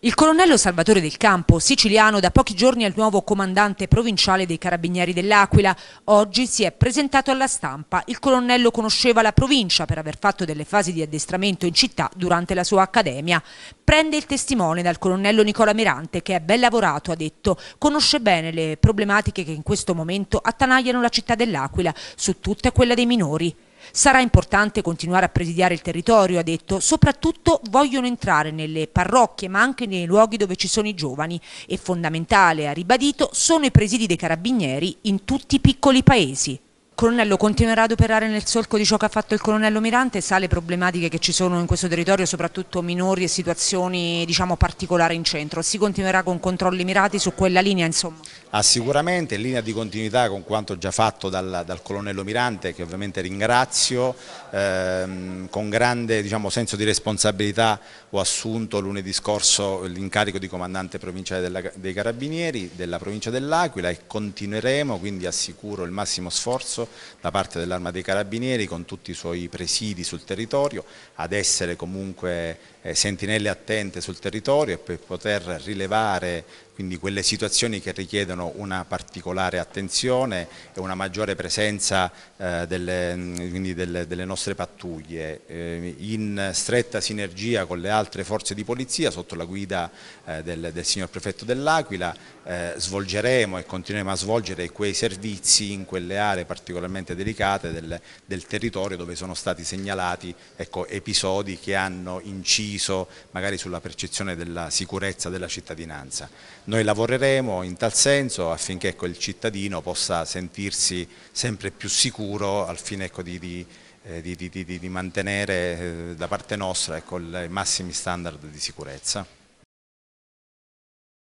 Il colonnello Salvatore del Campo, siciliano, da pochi giorni è il nuovo comandante provinciale dei Carabinieri dell'Aquila. Oggi si è presentato alla stampa. Il colonnello conosceva la provincia per aver fatto delle fasi di addestramento in città durante la sua accademia. Prende il testimone dal colonnello Nicola Mirante, che è ben lavorato, ha detto. Conosce bene le problematiche che in questo momento attanagliano la città dell'Aquila, su tutte quella dei minori. Sarà importante continuare a presidiare il territorio, ha detto, soprattutto vogliono entrare nelle parrocchie ma anche nei luoghi dove ci sono i giovani e fondamentale, ha ribadito, sono i presidi dei carabinieri in tutti i piccoli paesi. Colonnello continuerà ad operare nel solco di ciò che ha fatto il colonnello Mirante, sa le problematiche che ci sono in questo territorio, soprattutto minori e situazioni diciamo, particolari in centro, si continuerà con controlli mirati su quella linea? Insomma. Ah, sicuramente, in linea di continuità con quanto già fatto dal, dal colonnello Mirante, che ovviamente ringrazio, ehm, con grande diciamo, senso di responsabilità ho assunto lunedì scorso l'incarico di comandante provinciale della, dei Carabinieri della provincia dell'Aquila e continueremo, quindi assicuro il massimo sforzo da parte dell'Arma dei Carabinieri con tutti i suoi presidi sul territorio ad essere comunque eh, sentinelle attente sul territorio e per poter rilevare quindi quelle situazioni che richiedono una particolare attenzione e una maggiore presenza eh, delle, mm, delle, delle, nostre pattuglie, eh, in stretta sinergia con le altre forze di polizia sotto la guida eh, del, del, signor prefetto dell'Aquila eh, svolgeremo e continueremo a svolgere quei servizi in quelle aree particolarmente delicate del, del territorio dove sono stati segnalati ecco, episodi che hanno inciso magari sulla percezione della sicurezza della cittadinanza. Noi lavoreremo in tal senso affinché ecco, il cittadino possa sentirsi sempre più sicuro al fine ecco, di, di eh, di, di, di, mantenere eh, da parte nostra ecco, i massimi standard di sicurezza.